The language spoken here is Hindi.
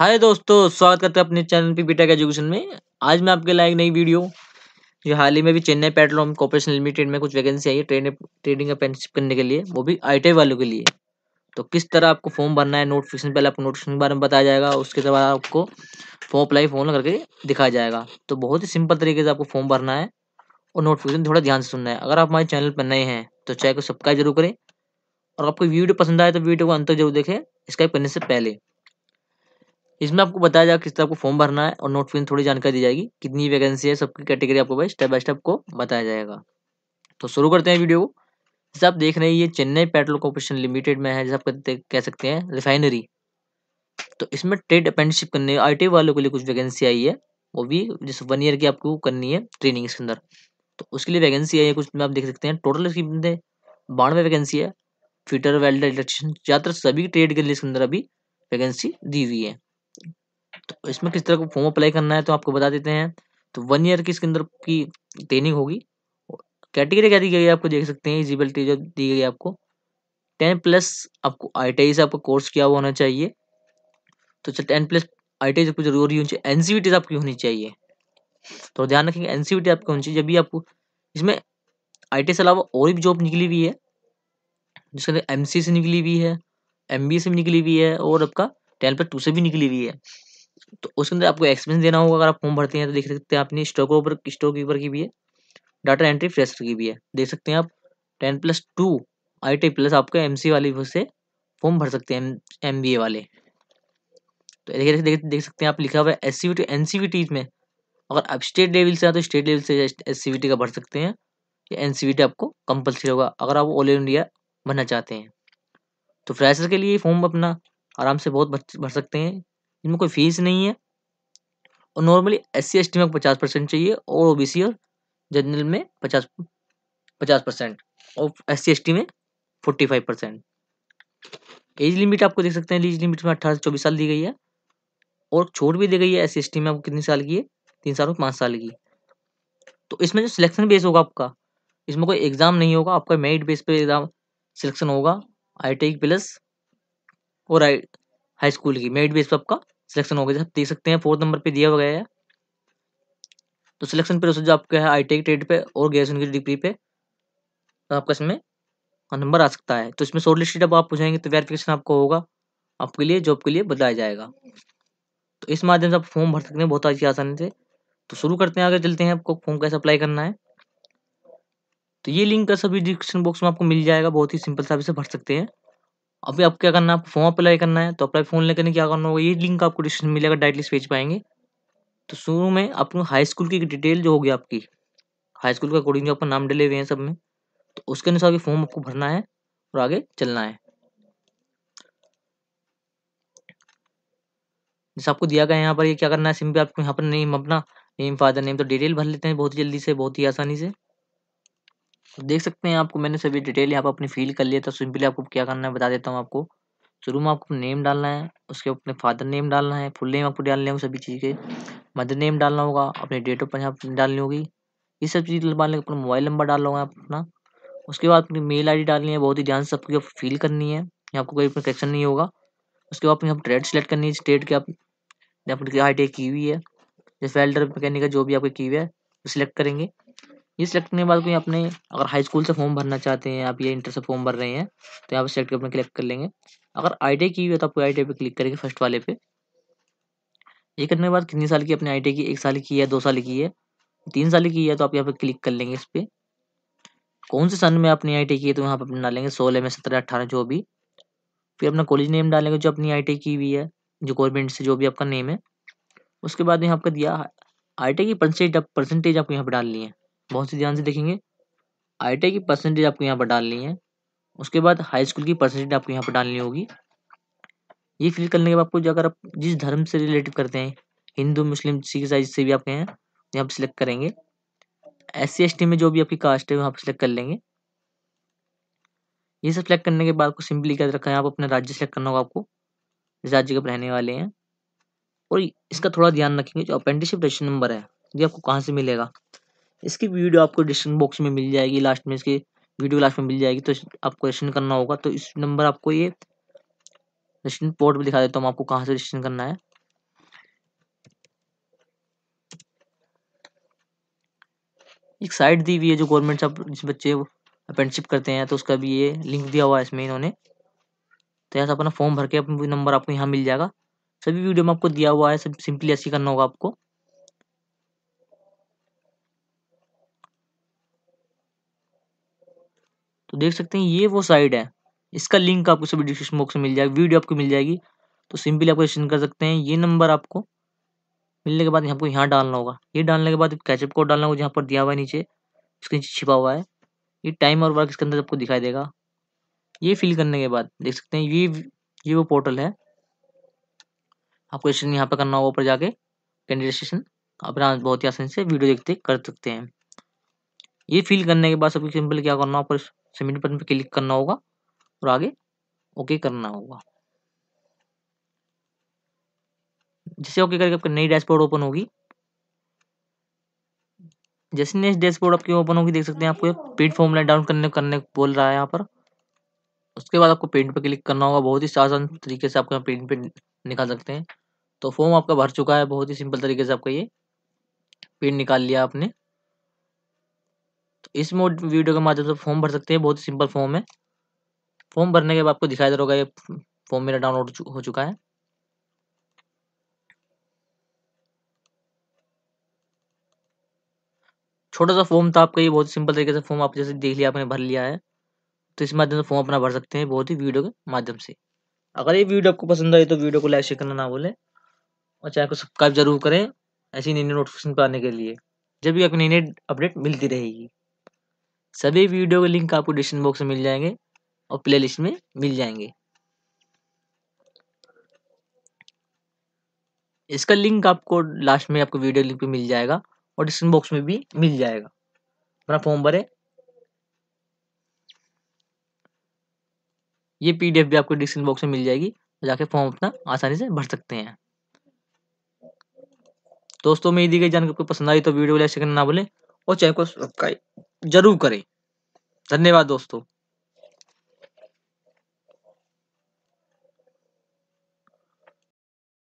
हाय दोस्तों स्वागत करते हैं अपने चैनल पे बीटेक एजुकेशन e में आज मैं आपके लाए नई वीडियो जो हाल ही में भी चेन्नई पेट्रोलम कॉपरेशन लिमिटेड में कुछ वैकेंसी आई है ट्रेड ट्रेडिंग अपेंशिप करने के लिए वो भी आई e वालों के लिए तो किस तरह आपको फॉर्म भरना है नोटिफिकेशन पहले आपको नोटिफिकेशन के बारे में बताया जाएगा उसके बाद आपको फॉर्म अप्लाई फॉर्म करके दिखाया जाएगा तो बहुत ही सिंपल तरीके से आपको फॉर्म भरना है और नोटिफिकेशन थोड़ा ध्यान से सुनना है अगर आप हमारे चैनल पर नए हैं तो चैनल को सब्सक्राइब जरूर करें और आपको वीडियो पसंद आए तो वीडियो को अंतर जरूर देखें स्क्राइब करने से पहले इसमें आपको बताया जाएगा किस तरह आपको फॉर्म भरना है और नोट फिन थोड़ी जानकारी दी जाएगी कितनी वैकेंसी है सबकी कैटेगरी आपको भाई स्टेप बाय स्टेप को बताया जाएगा तो शुरू करते हैं वीडियो को जैसे आप देख रहे हैं ये चेन्नई पेट्रोल कॉर्पोरेशन लिमिटेड में है जैसे आप कह सकते हैं रिफाइनरी तो इसमें ट्रेड अप्रेंटिसशिप करने आई वालों के लिए कुछ वैकेंसी आई है वो भी जिस वन ईयर की आपको करनी है ट्रेनिंग इसके अंदर तो उसके लिए वैकेंसी आई है कुछ में आप देख सकते हैं टोटल इसकी बानवे वैकेंसी है फिटर वेल्डर इलेक्ट्रिशियन ज़्यादातर सभी ट्रेड के लिए इसके अंदर अभी वैकेंसी दी हुई है तो इसमें किस तरह को फॉर्म अप्लाई करना है तो आपको बता देते हैं तो वन ईयर की इसके अंदर की ट्रेनिंग होगी कैटेगरी क्या दी गई है आपको देख सकते हैं एलिजिबिलिटी जो दी गई है आपको टेन प्लस आपको आई से आपका कोर्स किया हुआ होना चाहिए तो चल टेन प्लस आई टी आपको जरूरी होनी चाहिए एनसीबीटी e आपकी होनी चाहिए तो ध्यान रखेंगे एनसीबीटी e आपकी होनी चाहिए जब भी आपको इसमें आई टी से अलावा और भी जॉब निकली हुई है जिसके अंदर एम e से निकली हुई है एम से भी निकली हुई है और आपका टेन प्लस टू से भी निकली हुई है तो उसके अंदर आपको एक्सपीरियंस देना होगा अगर आप फॉर्म भरते हैं तो देख सकते हैं अपनी स्टॉक ऊपर स्टॉक कीपर की भी है डाटा एंट्री फ्रेशर की भी है देख सकते हैं आप ten plus two I T plus आपका एम सी वाली से फॉर्म भर सकते हैं एम बी ए वाले तो देख, देख, देख सकते हैं आप लिखा हुआ है S C V T N C V T में अगर आप स्टेट लेवल से आए तो स्टेट लेवल से एस सी वी टी का भर सकते हैं या एन सी वी टी आपको कंपलसरी होगा अगर आप ऑल इंडिया भरना चाहते हैं तो फ्रेशर के लिए फॉर्म अपना आराम से बहुत भर सकते हैं इनमें कोई फीस नहीं है और normally S C S T में पचास परसेंट चाहिए और ओ बी सी और जनरल में पचास पचास परसेंट और एस सी एस टी में forty five percent age limit आपको देख सकते हैं एज लिमिट में अट्ठारह से चौबीस साल दी गई है और छोट भी दी गई है एस सी में आपको कितनी साल की है तीन साल और पाँच साल की तो इसमें जो सिलेक्शन बेस होगा आपका इसमें कोई एग्ज़ाम नहीं होगा आपका मेरिट बेस पर एग्ज़ाम सिलेक्शन होगा आई प्लस e और आई हाई स्कूल की मेरिट बेस पर आपका सिलेक्शन हो गया आप देख सकते हैं फोर्थ नंबर पे दिया गया है तो सिलेक्शन प्रोसेस जो आपका है आई टी ट्रेड पे और ग्रेजुएशन की डिग्री पे तो आपका इसमें नंबर हाँ, आ सकता है तो इसमें शॉर्ट लिस्ट जब आप पूछेंगे तो वेरिफिकेशन आपको होगा आपके लिए जॉब के लिए बताया जाएगा तो इस माध्यम से आप फॉर्म भर सकते हैं बहुत अच्छी आसानी से तो शुरू करते हैं आगे चलते हैं आपको फॉर्म कैसे अप्लाई करना है तो ये लिंक का सभी डिस्क्रिप्शन बॉक्स में आपको मिल जाएगा बहुत ही सिंपल सा आप इसे भर सकते हैं अभी आपको क्या करना है फॉर्म अप्लाई करना है तो अप्लाई फॉर्म लेकर क्या करना होगा ये लिंक आपको डिस्क्रिप्शन मिलेगा डायरेक्टली इस पेज पर आएंगे तो शुरू में आपको हाई स्कूल की डिटेल जो होगी आपकी हाई स्कूल के अकॉर्डिंग जो आपका नाम डले हुए हैं सब में तो उसके अनुसार भी फॉर्म आपको भरना है और आगे चलना है जैसे आपको दिया गया है यहाँ पर ये क्या करना है सिंपली आपको यहाँ पर नेम अपना नेम फादर नेम तो डिटेल भर लेते हैं बहुत जल्दी से बहुत ही आसानी से तो देख सकते हैं आपको मैंने सभी डिटेल यहाँ पर अपनी फिल कर लिया था सिंपली आपको क्या करना है बता देता हूँ आपको शुरू में आपको नेम डालना है उसके अपने फादर नेम डालना है फुल नेम आपको डालने होंगे सभी चीज़ के मदर नेम डालना होगा अपने डेट ऑफ बर्थ डालनी होगी ये सब चीज़ डालने अपना मोबाइल नंबर डालना होगा अपना उसके बाद अपनी मेल आई डालनी है बहुत ही ध्यान से आपको फिल करनी है यहाँ आपको कोई करेक्शन नहीं होगा उसके बाद अपनी आप ट्रेड सेलेक्ट करनी है स्टेट के आप अपनी आई टी की हुई है जैसे वेल्डर मैकेनिक जो भी आपकी की हुई है वो सिलेक्ट करेंगे ये सिलेक्ट करने के बाद कोई अपने अगर हाई स्कूल से फॉर्म भरना चाहते हैं आप ये इंटर से फॉर्म भर रहे हैं तो यहाँ पर सिलेक्ट अपने क्लिक कर लेंगे अगर आई की हुई है तो आपको आई पे क्लिक करेंगे फर्स्ट वाले पे ये करने के बाद कितने साल की अपने आई की एक साल की है दो साल की है तीन साल की है तो आप यहाँ पर क्लिक कर लेंगे इस पर कौन से सन में आपने आई की है तो यहाँ पर अपने डालेंगे सोलह में सत्रह अट्ठारह जो भी फिर अपना कॉलेज नेम डालेंगे जो अपनी आई की हुई है जो गवर्नमेंट से जो भी आपका नेम है उसके बाद यहाँ आपका दिया आई की परसेंटेज आपको यहाँ पर डालनी है बहुत ही ध्यान से देखेंगे आई की परसेंटेज आपको यहाँ पर डालनी है उसके बाद हाई स्कूल की परसेंटेज आपको यहाँ पर डालनी होगी ये फिल करने के बाद आपको अगर आप जिस धर्म से रिलेटेड करते हैं हिंदू मुस्लिम सिख ईसाई से भी आपके हैं यहाँ पर सिलेक्ट करेंगे एस सी में जो भी आपकी कास्ट है वहाँ पर सिलेक्ट कर लेंगे ये सब सिलेक्ट करने के बाद आपको सिंपली क्या रखा है आप अपने राज्य सेलेक्ट करना होगा आपको जिस राज्य के रहने वाले हैं और इसका थोड़ा ध्यान रखेंगे जो अपेंटिसिप रजिस्ट्रेशन नंबर है ये आपको कहाँ से मिलेगा इसकी वीडियो आपको डिस्क्रिप्शन बॉक्स में मिल जाएगी लास्ट में इसकी वीडियो लास्ट में मिल जाएगी तो आपको रजिस्ट्रेशन करना होगा तो इस नंबर आपको ये रजिस्ट्रेशन पोर्ट भी दिखा देता तो हूँ आपको कहाँ से रजिस्ट्रेशन करना है एक साइट दी हुई है जो गवर्नमेंट सब जिस बच्चे अप्रेंटिसिप करते हैं तो उसका भी ये लिंक दिया हुआ है इसमें इन्होंने तो यहाँ से अपना फॉर्म भर के अपना नंबर आपको यहाँ मिल जाएगा सभी वीडियो में आपको दिया हुआ है सब सिंपली ऐसे करना होगा आपको तो देख सकते हैं ये वो साइड है इसका लिंक आपको सभी डिस्क्रिप्शन बॉक्स में मिल जाएगा वीडियो आपको मिल जाएगी तो सिंपली आप क्वेश्चन कर सकते हैं ये नंबर आपको मिलने के बाद यहाँ पर यहाँ डालना होगा ये डालने के बाद कैचअप कोड डालना होगा जहाँ पर दिया हुआ है नीचे उसके नीचे छिपा हुआ है ये टाइम और वर्क इसके अंदर आपको दिखाई देगा ये फिल करने के बाद देख सकते हैं ये ये वो पोर्टल है आप क्वेश्चन यहाँ पर करना होगा ऊपर जाके कैंडिडेट सेशन अपना बहुत ही आसानी से वीडियो देखते कर सकते हैं ये फिल करने के बाद सबके सिंपल क्या करना ऊपर सबमिट बटन पर क्लिक करना होगा और आगे ओके करना होगा जैसे ओके करके आपकी नई डैशबोर्ड ओपन होगी जैसे नेक्स्ट डैशबोर्ड आपकी ओपन होगी देख सकते हैं आपको पेड फॉर्मूला डाउन करने करने बोल रहा है यहाँ पर उसके बाद आपको पेंट पर क्लिक करना होगा बहुत ही आसान तरीके से आपको यहाँ पेंट पे निकाल सकते हैं तो फॉर्म आपका भर चुका है बहुत ही सिंपल तरीके से आपका ये पेंट निकाल लिया आपने तो इस मोड वीडियो के माध्यम से फॉर्म भर सकते हैं बहुत सिंपल फॉर्म है फॉर्म भरने के बाद आपको दिखाई दे रहा होगा ये फॉर्म मेरा डाउनलोड हो चुका है छोटा सा फॉर्म था आपका ये बहुत सिंपल तरीके से फॉर्म आप जैसे देख लिया आपने भर लिया है तो इस माध्यम से फॉर्म अपना भर सकते हैं बहुत ही वीडियो के माध्यम से अगर ये वीडियो आपको पसंद आई तो वीडियो को लाइक शेयर करना ना भूलें और चैनल को सब्सक्राइब जरूर करें ऐसी नई नई नोटिफिकेशन पर आने के लिए जब भी आपको नई नई अपडेट मिलती रहेगी सभी वीडियो के लिंक आपको डिस्क्रिप्शन बॉक्स में मिल जाएंगे और प्ले लिस्ट में मिल जाएंगे इसका लिंक आपको लास्ट में आपको वीडियो लिंक पे मिल जाएगा और डिस्क्रिप्शन बॉक्स में भी मिल जाएगा अपना फॉर्म भरे ये पीडीएफ भी आपको डिस्क्रिप्शन बॉक्स में मिल जाएगी जाके फॉर्म अपना आसानी से भर सकते हैं दोस्तों में दी गई जानकारी आपको पसंद आई तो वीडियो को लाइक करना ना भूलें और चैनल को सब्सक्राइब जरूर करें धन्यवाद दोस्तों